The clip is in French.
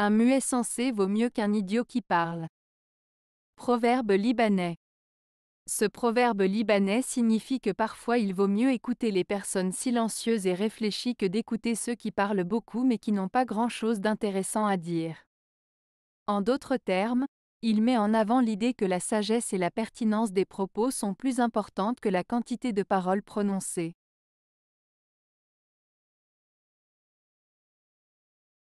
Un muet sensé vaut mieux qu'un idiot qui parle. Proverbe libanais. Ce proverbe libanais signifie que parfois il vaut mieux écouter les personnes silencieuses et réfléchies que d'écouter ceux qui parlent beaucoup mais qui n'ont pas grand-chose d'intéressant à dire. En d'autres termes, il met en avant l'idée que la sagesse et la pertinence des propos sont plus importantes que la quantité de paroles prononcées.